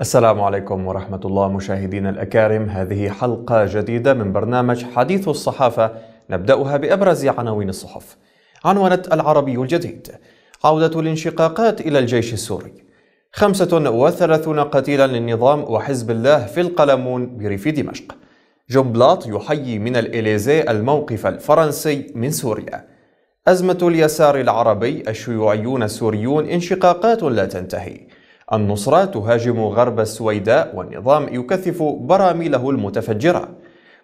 السلام عليكم ورحمة الله مشاهدينا الأكارم هذه حلقة جديدة من برنامج حديث الصحافة نبدأها بأبرز عناوين الصحف عنونت العربي الجديد عودة الانشقاقات إلى الجيش السوري خمسة وثلاثون قتيلا للنظام وحزب الله في القلمون بريف دمشق جون يحيي من الإليزي الموقف الفرنسي من سوريا أزمة اليسار العربي الشيوعيون السوريون انشقاقات لا تنتهي النصرة تهاجم غرب السويداء والنظام يكثف براميله المتفجرة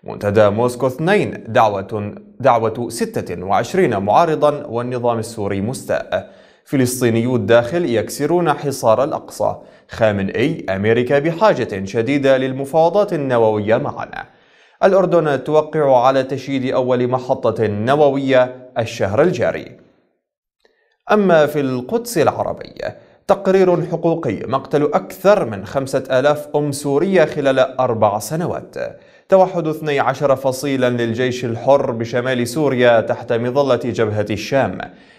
منتدى موسكو 2 دعوة دعوة 26 معارضا والنظام السوري مستاء فلسطينيو الداخل يكسرون حصار الأقصى خامنئي أمريكا بحاجة شديدة للمفاوضات النووية معنا الأردن توقع على تشييد أول محطة نووية الشهر الجاري أما في القدس العربية تقرير حقوقي مقتل أكثر من خمسة آلاف أم سورية خلال أربع سنوات توحد 12 فصيلا للجيش الحر بشمال سوريا تحت مظلة جبهة الشام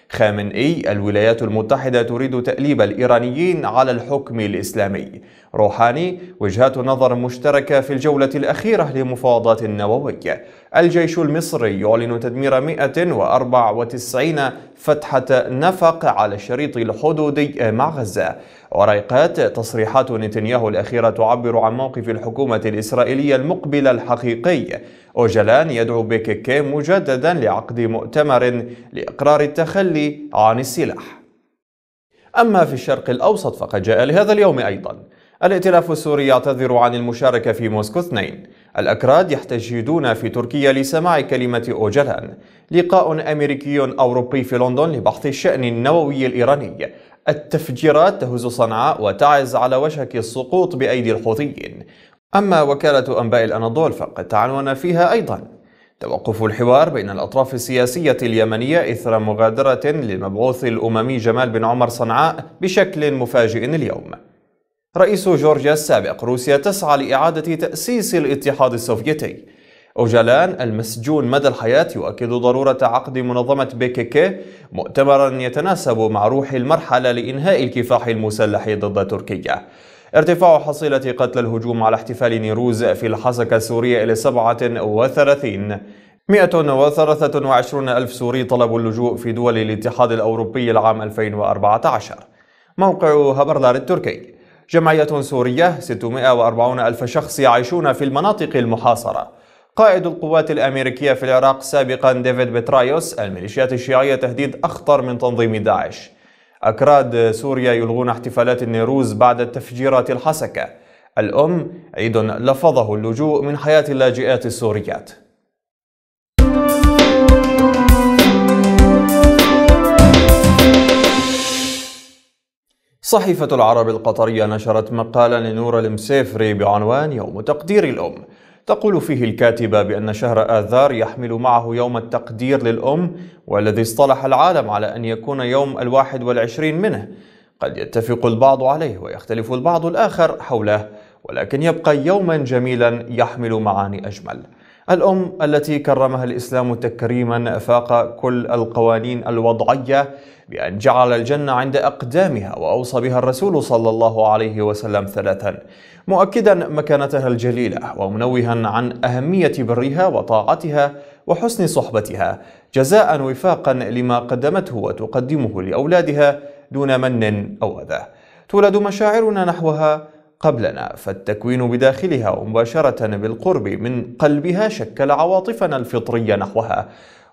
خامنئي الولايات المتحدة تريد تأليب الإيرانيين على الحكم الإسلامي روحاني وجهات نظر مشتركة في الجولة الأخيرة لمفاوضات النووي الجيش المصري يعلن تدمير 194 فتحة نفق على الشريط الحدودي مع غزة وريقات تصريحات نتنياهو الأخيرة تعبر عن موقف الحكومة الإسرائيلية المقبلة الحقيقي أوجلان يدعو بيكيكي مجددا لعقد مؤتمر لإقرار التخلي عن السلاح أما في الشرق الأوسط فقد جاء لهذا اليوم أيضاً الائتلاف السوري يعتذر عن المشاركة في موسكو 2 الأكراد يحتجدون في تركيا لسماع كلمة أوجلان لقاء أمريكي أوروبي في لندن لبحث الشأن النووي الإيراني التفجيرات تهز صنعاء وتعز على وشك السقوط بأيدي الحوثيين أما وكالة أنباء الأناضول فقد تعنون فيها أيضاً توقف الحوار بين الأطراف السياسية اليمنية إثر مغادرة للمبعوث الأممي جمال بن عمر صنعاء بشكل مفاجئ اليوم رئيس جورجيا السابق روسيا تسعى لإعادة تأسيس الاتحاد السوفيتي أوجلان المسجون مدى الحياة يؤكد ضرورة عقد منظمة بيكيكي مؤتمرا يتناسب مع روح المرحلة لإنهاء الكفاح المسلح ضد تركيا ارتفاع حصيلة قتل الهجوم على احتفال نيروز في الحسكة السورية إلى 37 123 ألف سوري طلبوا اللجوء في دول الاتحاد الأوروبي العام 2014 موقع هبرلار التركي جمعية سورية 640 ألف شخص يعيشون في المناطق المحاصرة قائد القوات الأمريكية في العراق سابقا ديفيد بترايوس الميليشيات الشيعية تهديد أخطر من تنظيم داعش أكراد سوريا يلغون احتفالات النيروز بعد التفجيرات الحسكة الأم عيد لفظه اللجوء من حياة اللاجئات السوريات صحيفة العرب القطرية نشرت مقالا لنور المسيفري بعنوان يوم تقدير الأم تقول فيه الكاتبة بأن شهر آذار يحمل معه يوم التقدير للأم والذي اصطلح العالم على أن يكون يوم الواحد والعشرين منه قد يتفق البعض عليه ويختلف البعض الآخر حوله ولكن يبقى يوما جميلا يحمل معاني أجمل الأم التي كرمها الإسلام تكريما فاق كل القوانين الوضعية بأن جعل الجنة عند أقدامها وأوصى بها الرسول صلى الله عليه وسلم ثلاثا مؤكدا مكانتها الجليلة ومنوها عن أهمية برها وطاعتها وحسن صحبتها جزاء وفاقا لما قدمته وتقدمه لأولادها دون من أو أذى تولد مشاعرنا نحوها قبلنا فالتكوين بداخلها ومباشرة بالقرب من قلبها شكل عواطفنا الفطرية نحوها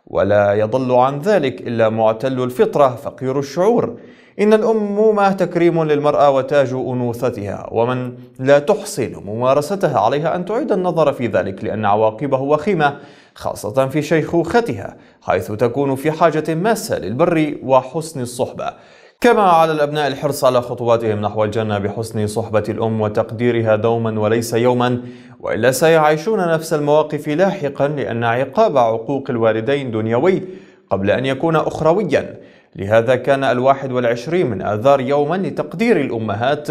ولا يضل عن ذلك إلا معتل الفطرة فقير الشعور إن الأمومة تكريم للمرأة وتاج أنوثتها ومن لا تحسن ممارستها عليها أن تعيد النظر في ذلك لأن عواقبه وخيمة خاصة في شيخوختها حيث تكون في حاجة ماسة للبر وحسن الصحبة كما على الأبناء الحرص على خطواتهم نحو الجنة بحسن صحبة الأم وتقديرها دوما وليس يوما وإلا سيعيشون نفس المواقف لاحقا لأن عقاب عقوق الوالدين دنيوي قبل أن يكون أخرويا لهذا كان الواحد والعشرين من آذار يوما لتقدير الأمهات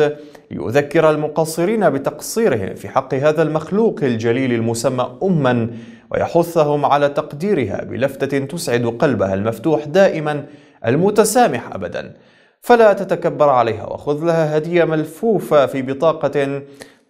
ليذكر المقصرين بتقصيرهم في حق هذا المخلوق الجليل المسمى أما ويحثهم على تقديرها بلفتة تسعد قلبها المفتوح دائما المتسامح أبدا فلا تتكبر عليها وخذ لها هدية ملفوفة في بطاقة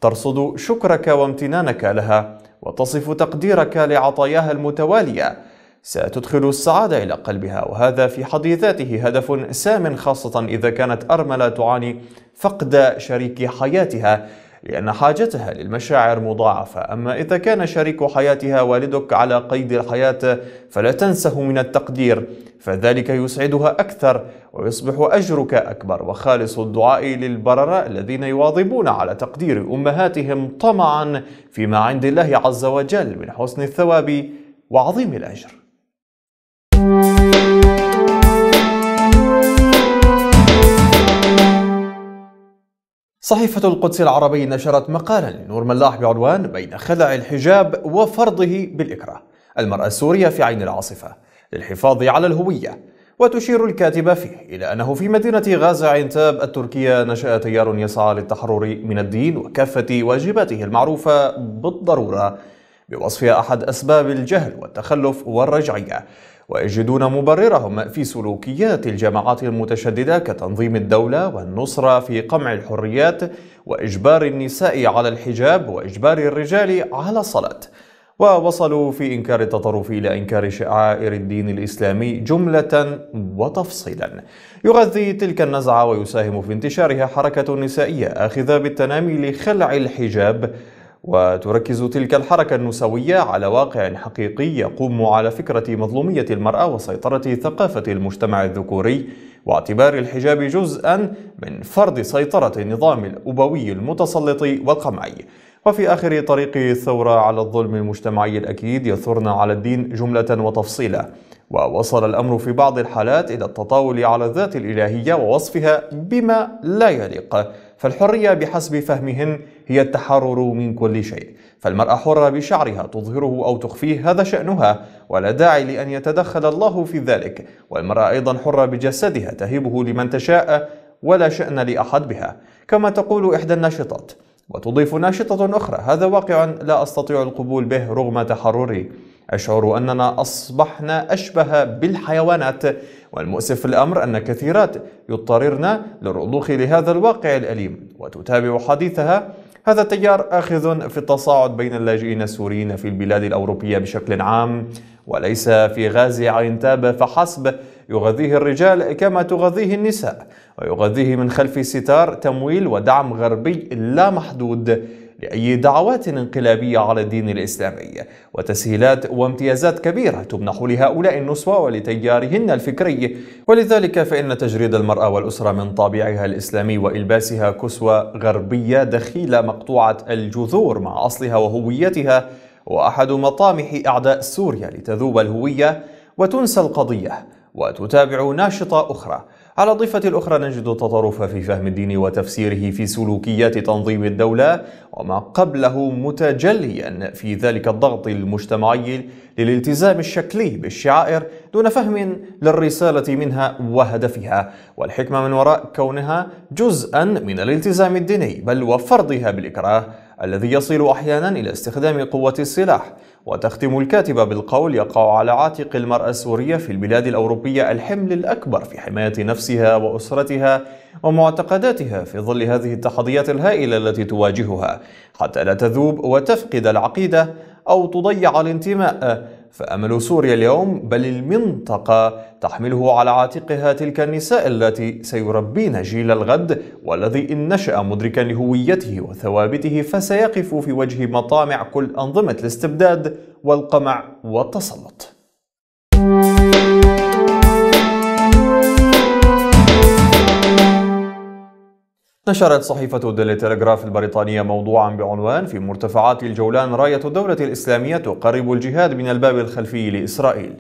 ترصد شكرك وامتنانك لها وتصف تقديرك لعطاياها المتوالية ستدخل السعادة إلى قلبها وهذا في حد ذاته هدف سام خاصة إذا كانت أرملة تعاني فقد شريك حياتها لأن حاجتها للمشاعر مضاعفة أما إذا كان شريك حياتها والدك على قيد الحياة فلا تنسه من التقدير فذلك يسعدها أكثر ويصبح أجرك أكبر وخالص الدعاء للبررة الذين يواظبون على تقدير أمهاتهم طمعا فيما عند الله عز وجل من حسن الثواب وعظيم الأجر صحيفة القدس العربي نشرت مقالا لنور ملاح بعنوان بين خلع الحجاب وفرضه بالإكراه المرأة السورية في عين العاصفة للحفاظ على الهوية وتشير الكاتبة فيه إلى أنه في مدينة غازا عنتاب التركية نشأ تيار يسعى للتحرر من الدين وكافة واجباته المعروفة بالضرورة بوصفها أحد أسباب الجهل والتخلف والرجعية ويجدون مبررهم في سلوكيات الجماعات المتشددة كتنظيم الدولة والنصرة في قمع الحريات وإجبار النساء على الحجاب وإجبار الرجال على الصلاة ووصلوا في إنكار التطرف إلى إنكار شعائر الدين الإسلامي جملة وتفصيلا يغذي تلك النزعة ويساهم في انتشارها حركة نسائية آخذة بالتنامي لخلع الحجاب وتركز تلك الحركة النسوية على واقع حقيقي يقوم على فكرة مظلومية المرأة وسيطرة ثقافة المجتمع الذكوري واعتبار الحجاب جزءا من فرض سيطرة النظام الأبوي المتسلط والقمعي وفي آخر طريق الثورة على الظلم المجتمعي الأكيد يثرن على الدين جملة وتفصيلا ووصل الأمر في بعض الحالات إلى التطاول على الذات الإلهية ووصفها بما لا يليق فالحرية بحسب فهمهن هي التحرر من كل شيء فالمرأة حرة بشعرها تظهره أو تخفيه هذا شأنها ولا داعي لأن يتدخل الله في ذلك والمرأة أيضا حرة بجسدها تهبه لمن تشاء ولا شأن لأحد بها كما تقول إحدى الناشطات وتضيف ناشطة أخرى هذا واقع لا أستطيع القبول به رغم تحرري أشعر أننا أصبحنا أشبه بالحيوانات والمؤسف في الأمر أن كثيرات يضطررن للرضوخ لهذا الواقع الأليم وتتابع حديثها هذا التيار آخذ في التصاعد بين اللاجئين السوريين في البلاد الأوروبية بشكل عام وليس في غازي عين تاب فحسب يغذيه الرجال كما تغذيه النساء ويغذيه من خلف ستار تمويل ودعم غربي لا محدود لأي دعوات انقلابية على الدين الإسلامي وتسهيلات وامتيازات كبيرة تمنح لهؤلاء النسوة ولتيارهن الفكري ولذلك فإن تجريد المرأة والأسرة من طابعها الإسلامي وإلباسها كسوة غربية دخيلة مقطوعة الجذور مع أصلها وهويتها وأحد مطامح أعداء سوريا لتذوب الهوية وتنسى القضية وتتابع ناشطة أخرى على الضفة الأخرى نجد التطرف في فهم الدين وتفسيره في سلوكيات تنظيم الدولة وما قبله متجليا في ذلك الضغط المجتمعي للالتزام الشكلي بالشعائر دون فهم للرسالة منها وهدفها والحكمة من وراء كونها جزءا من الالتزام الديني بل وفرضها بالإكراه الذي يصل أحيانا إلى استخدام قوة السلاح وتختم الكاتبة بالقول يقع على عاتق المرأة السورية في البلاد الأوروبية الحمل الأكبر في حماية نفسها وأسرتها ومعتقداتها في ظل هذه التحديات الهائلة التي تواجهها حتى لا تذوب وتفقد العقيدة أو تضيع الانتماء فأمل سوريا اليوم بل المنطقة تحمله على عاتقها تلك النساء التي سيربين جيل الغد والذي إن نشأ مدركا لهويته وثوابته فسيقف في وجه مطامع كل أنظمة الاستبداد والقمع والتسلط نشرت صحيفة ديلي تلغراف البريطانية موضوعا بعنوان في مرتفعات الجولان راية الدولة الإسلامية تقرب الجهاد من الباب الخلفي لإسرائيل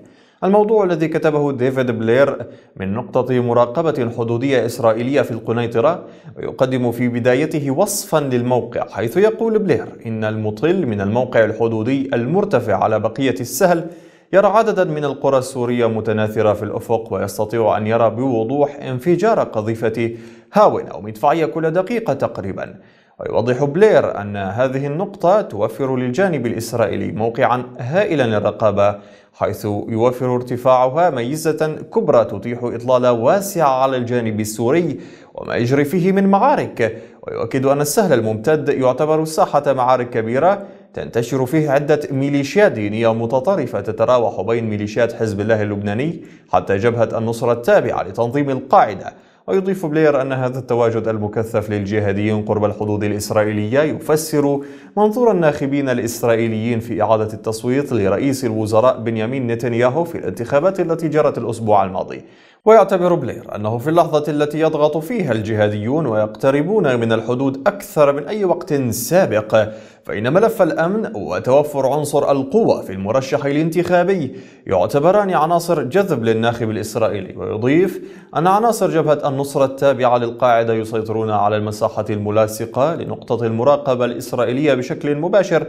الموضوع الذي كتبه ديفيد بلير من نقطة مراقبة حدودية إسرائيلية في القنيطرة يقدم في بدايته وصفا للموقع حيث يقول بلير إن المطل من الموقع الحدودي المرتفع على بقية السهل يرى عددا من القرى السورية متناثرة في الأفق ويستطيع أن يرى بوضوح انفجار قذيفة هاون أو مدفعية كل دقيقة تقريبا ويوضح بلير أن هذه النقطة توفر للجانب الإسرائيلي موقعا هائلا للرقابة حيث يوفر ارتفاعها ميزة كبرى تتيح إطلالة واسعة على الجانب السوري وما يجري فيه من معارك ويؤكد أن السهل الممتد يعتبر ساحة معارك كبيرة تنتشر فيه عدة ميليشيات دينية متطرفة تتراوح بين ميليشيات حزب الله اللبناني حتى جبهة النصرة التابعة لتنظيم القاعدة ويضيف بلير أن هذا التواجد المكثف للجهاديين قرب الحدود الإسرائيلية يفسر منظور الناخبين الإسرائيليين في إعادة التصويت لرئيس الوزراء بنيامين نتنياهو في الانتخابات التي جرت الأسبوع الماضي ويعتبر بلير أنه في اللحظة التي يضغط فيها الجهاديون ويقتربون من الحدود أكثر من أي وقت سابق فإن ملف الأمن وتوفر عنصر القوة في المرشح الانتخابي يعتبران عناصر جذب للناخب الإسرائيلي ويضيف أن عناصر جبهة النصرة التابعة للقاعدة يسيطرون على المساحة الملاصقة لنقطة المراقبة الإسرائيلية بشكل مباشر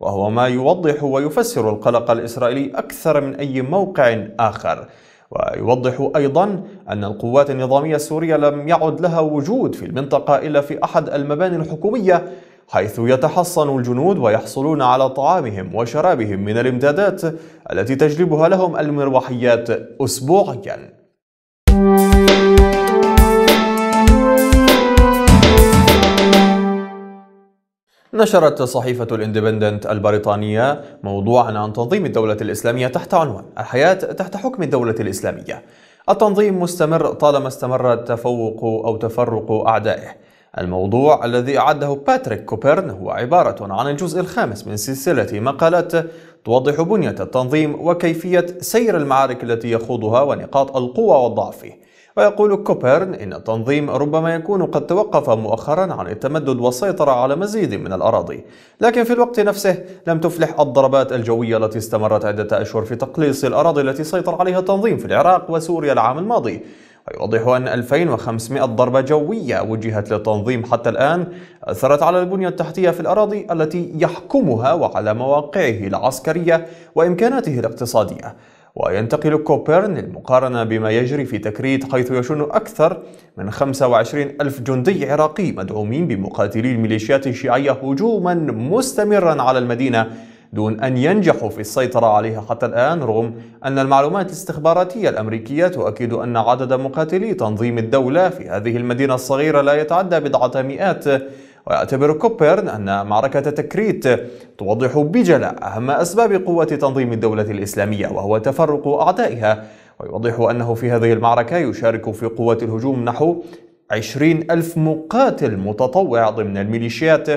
وهو ما يوضح ويفسر القلق الإسرائيلي أكثر من أي موقع آخر ويوضح أيضا أن القوات النظامية السورية لم يعد لها وجود في المنطقة إلا في أحد المباني الحكومية حيث يتحصن الجنود ويحصلون على طعامهم وشرابهم من الامدادات التي تجلبها لهم المروحيات أسبوعياً نشرت صحيفة الاندبندنت البريطانية موضوعا عن تنظيم الدولة الإسلامية تحت عنوان الحياة تحت حكم الدولة الإسلامية التنظيم مستمر طالما استمر تفوق أو تفرق أعدائه الموضوع الذي أعده باتريك كوبرن هو عبارة عن الجزء الخامس من سلسلة مقالات توضح بنية التنظيم وكيفية سير المعارك التي يخوضها ونقاط القوة والضعف فيه ويقول كوبرن إن التنظيم ربما يكون قد توقف مؤخرا عن التمدد والسيطرة على مزيد من الأراضي لكن في الوقت نفسه لم تفلح الضربات الجوية التي استمرت عدة أشهر في تقليص الأراضي التي سيطر عليها التنظيم في العراق وسوريا العام الماضي ويوضح أن 2500 ضربة جوية وجهت للتنظيم حتى الآن أثرت على البنية التحتية في الأراضي التي يحكمها وعلى مواقعه العسكرية وإمكاناته الاقتصادية وينتقل كوبرن للمقارنة بما يجري في تكريت حيث يشن أكثر من 25 ألف جندي عراقي مدعومين بمقاتلي الميليشيات الشيعية هجوما مستمرا على المدينة دون أن ينجحوا في السيطرة عليها حتى الآن رغم أن المعلومات الاستخباراتية الأمريكية تؤكد أن عدد مقاتلي تنظيم الدولة في هذه المدينة الصغيرة لا يتعدى بضعة مئات ويعتبر كوبرن أن معركة تكريت توضح بجلاء أهم أسباب قوة تنظيم الدولة الإسلامية وهو تفرق أعدائها ويوضح أنه في هذه المعركة يشارك في قوة الهجوم نحو 20 ألف مقاتل متطوع ضمن الميليشيات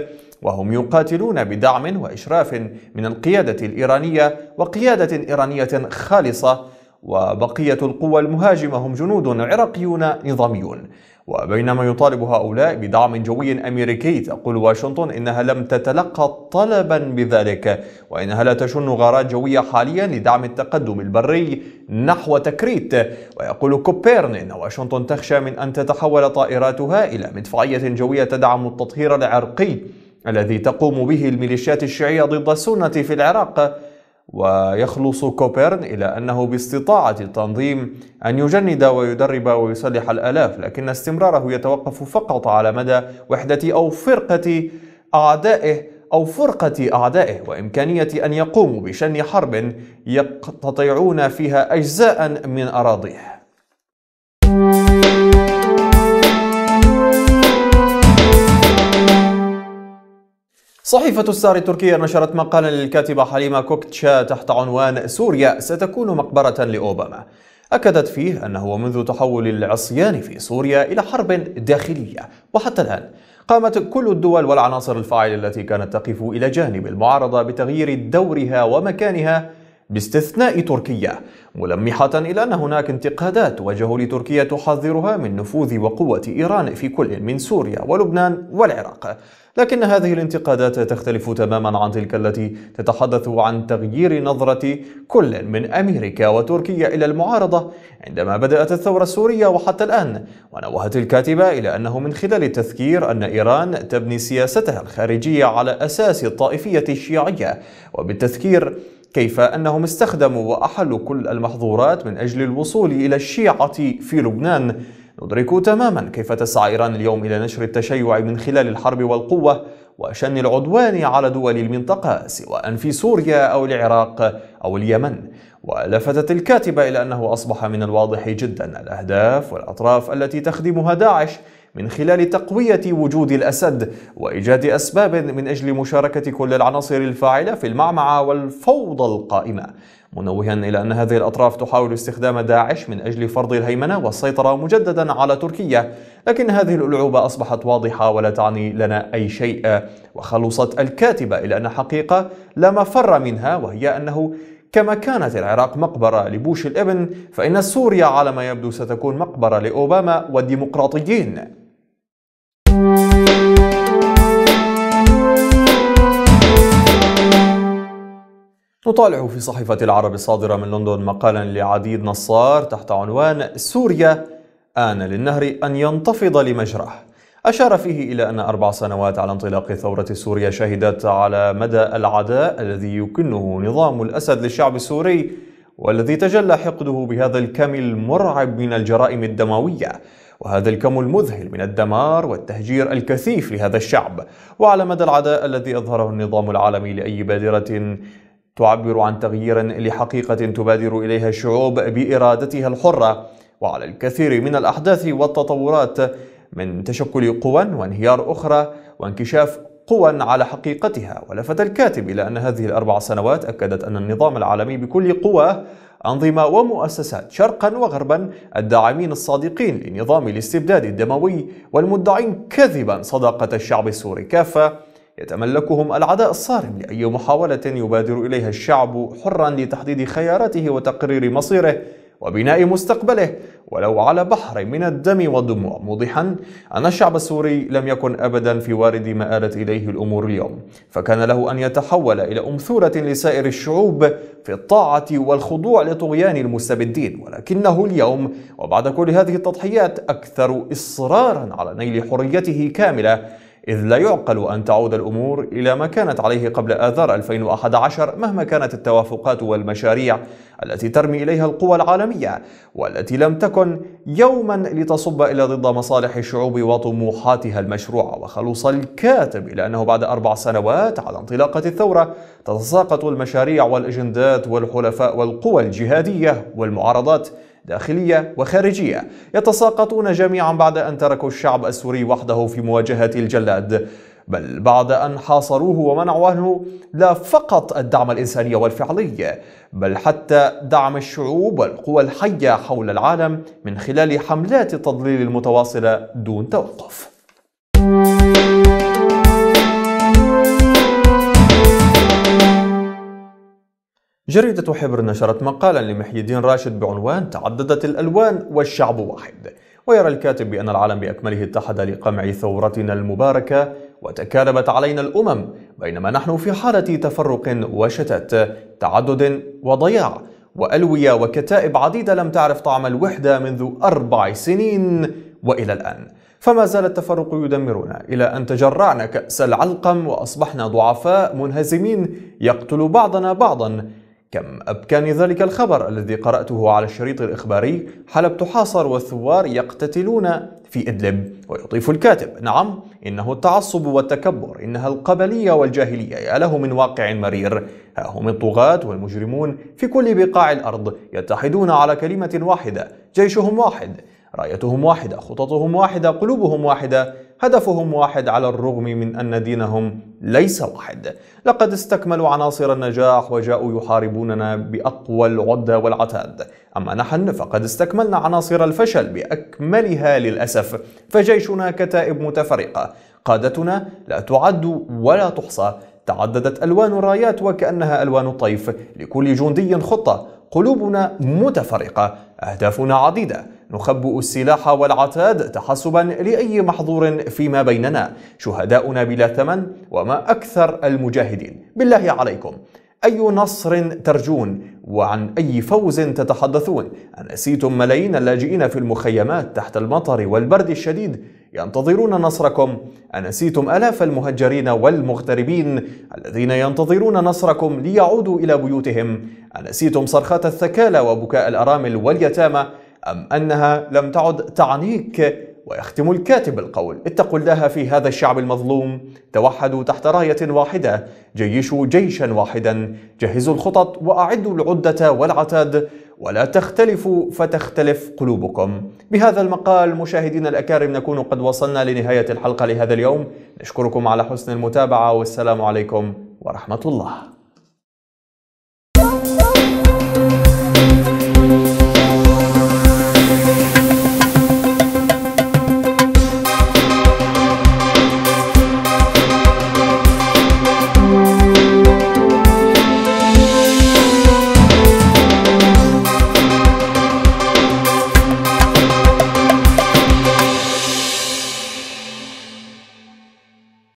وهم يقاتلون بدعم وإشراف من القيادة الإيرانية وقيادة إيرانية خالصة وبقية القوى المهاجمة هم جنود عراقيون نظاميون وبينما يطالب هؤلاء بدعم جوي أمريكي تقول واشنطن إنها لم تتلقى طلبا بذلك وإنها لا تشن غارات جوية حاليا لدعم التقدم البري نحو تكريت ويقول كوبيرن إن واشنطن تخشى من أن تتحول طائراتها إلى مدفعية جوية تدعم التطهير العرقي الذي تقوم به الميليشيات الشيعية ضد السنة في العراق ويخلص كوبرن إلى أنه باستطاعة التنظيم أن يجند ويدرب ويصلح الآلاف لكن استمراره يتوقف فقط على مدى وحدة أو فرقة أعدائه أو فرقة أعدائه وإمكانية أن يقوموا بشن حرب يقتطعون فيها أجزاء من أراضيه صحيفة السار التركية نشرت مقالا للكاتبة حليمة كوكتشا تحت عنوان سوريا ستكون مقبرة لأوباما أكدت فيه أنه منذ تحول العصيان في سوريا إلى حرب داخلية وحتى الآن قامت كل الدول والعناصر الفاعلة التي كانت تقف إلى جانب المعارضة بتغيير دورها ومكانها باستثناء تركيا ملمحة إلى أن هناك انتقادات وجهوا لتركيا تحذرها من نفوذ وقوة إيران في كل من سوريا ولبنان والعراق لكن هذه الانتقادات تختلف تماما عن تلك التي تتحدث عن تغيير نظرة كل من أمريكا وتركيا إلى المعارضة عندما بدأت الثورة السورية وحتى الآن ونوهت الكاتبة إلى أنه من خلال التذكير أن إيران تبني سياستها الخارجية على أساس الطائفية الشيعية وبالتذكير كيف أنهم استخدموا وأحلوا كل المحظورات من أجل الوصول إلى الشيعة في لبنان ندرك تماما كيف تسعى إيران اليوم إلى نشر التشيع من خلال الحرب والقوة وشن العدوان على دول المنطقة سواء في سوريا أو العراق أو اليمن ولفتت الكاتبة إلى أنه أصبح من الواضح جدا الأهداف والأطراف التي تخدمها داعش من خلال تقوية وجود الأسد وإيجاد أسباب من أجل مشاركة كل العناصر الفاعلة في المعمعة والفوضى القائمة منوها إلى أن هذه الأطراف تحاول استخدام داعش من أجل فرض الهيمنة والسيطرة مجددا على تركيا لكن هذه الألعوبة أصبحت واضحة ولا تعني لنا أي شيء وخلصت الكاتبة إلى أن حقيقة لا مفر منها وهي أنه كما كانت العراق مقبرة لبوش الابن فإن سوريا على ما يبدو ستكون مقبرة لأوباما والديمقراطيين نطالع في صحيفة العرب الصادرة من لندن مقالا لعديد نصار تحت عنوان سوريا آن للنهر أن ينتفض لمجراه أشار فيه إلى أن أربع سنوات على انطلاق ثورة سوريا شهدت على مدى العداء الذي يكنه نظام الأسد للشعب السوري والذي تجلى حقده بهذا الكم المرعب من الجرائم الدموية وهذا الكم المذهل من الدمار والتهجير الكثيف لهذا الشعب وعلى مدى العداء الذي أظهره النظام العالمي لأي بادرة تعبر عن تغيير لحقيقة تبادر إليها الشعوب بإرادتها الحرة وعلى الكثير من الأحداث والتطورات من تشكل قوى وانهيار أخرى وانكشاف قوى على حقيقتها ولفت الكاتب إلى أن هذه الأربع سنوات أكدت أن النظام العالمي بكل قواه أنظمة ومؤسسات شرقا وغربا الداعمين الصادقين لنظام الاستبداد الدموي والمدعين كذبا صداقة الشعب السوري كافة يتملكهم العداء الصارم لأي محاولة يبادر إليها الشعب حرا لتحديد خياراته وتقرير مصيره وبناء مستقبله ولو على بحر من الدم والدموع موضحا أن الشعب السوري لم يكن أبدا في وارد ما آلت إليه الأمور اليوم فكان له أن يتحول إلى أمثورة لسائر الشعوب في الطاعة والخضوع لطغيان المستبدين ولكنه اليوم وبعد كل هذه التضحيات أكثر إصرارا على نيل حريته كاملة إذ لا يعقل أن تعود الأمور إلى ما كانت عليه قبل آذار 2011 مهما كانت التوافقات والمشاريع التي ترمي إليها القوى العالمية والتي لم تكن يوما لتصب إلا ضد مصالح الشعوب وطموحاتها المشروعة وخلص الكاتب إلى أنه بعد أربع سنوات على انطلاقة الثورة تتساقط المشاريع والأجندات والحلفاء والقوى الجهادية والمعارضات داخلية وخارجية يتساقطون جميعا بعد أن تركوا الشعب السوري وحده في مواجهة الجلاد بل بعد أن حاصروه ومنعوا لا فقط الدعم الإنساني والفعلي بل حتى دعم الشعوب والقوى الحية حول العالم من خلال حملات التضليل المتواصلة دون توقف جريدة حبر نشرت مقالا لمحي الدين راشد بعنوان تعددت الألوان والشعب واحد ويرى الكاتب بأن العالم بأكمله اتحد لقمع ثورتنا المباركة وتكالبت علينا الأمم بينما نحن في حالة تفرق وشتات تعدد وضياع وألوية وكتائب عديدة لم تعرف طعم الوحدة منذ أربع سنين وإلى الآن فما زال التفرق يدمرنا إلى أن تجرعنا كأس العلقم وأصبحنا ضعفاء منهزمين يقتل بعضنا بعضا كم أبكاني ذلك الخبر الذي قرأته على الشريط الإخباري حلب تحاصر والثوار يقتتلون في إدلب ويضيف الكاتب نعم إنه التعصب والتكبر إنها القبلية والجاهلية يا له من واقع مرير ها هم الطغاة والمجرمون في كل بقاع الأرض يتحدون على كلمة واحدة جيشهم واحد رايتهم واحدة خططهم واحدة قلوبهم واحدة هدفهم واحد على الرغم من أن دينهم ليس واحد لقد استكملوا عناصر النجاح وجاءوا يحاربوننا بأقوى العدة والعتاد أما نحن فقد استكملنا عناصر الفشل بأكملها للأسف فجيشنا كتائب متفرقة قادتنا لا تعد ولا تحصى تعددت ألوان الرايات وكأنها ألوان الطيف لكل جندي خطة قلوبنا متفرقة أهدافنا عديدة نخبئ السلاح والعتاد تحسبا لأي محظور فيما بيننا شهداؤنا بلا ثمن وما أكثر المجاهدين بالله عليكم أي نصر ترجون وعن أي فوز تتحدثون أنسيتم ملايين اللاجئين في المخيمات تحت المطر والبرد الشديد ينتظرون نصركم أنسيتم ألاف المهجرين والمغتربين الذين ينتظرون نصركم ليعودوا إلى بيوتهم أنسيتم صرخات الثكالى وبكاء الأرامل واليتامى أم أنها لم تعد تعنيك ويختم الكاتب القول اتقوا الله في هذا الشعب المظلوم توحدوا تحت راية واحدة جيشوا جيشا واحدا جهزوا الخطط وأعدوا العدة والعتاد ولا تختلفوا فتختلف قلوبكم بهذا المقال مشاهدينا الأكارم نكون قد وصلنا لنهاية الحلقة لهذا اليوم نشكركم على حسن المتابعة والسلام عليكم ورحمة الله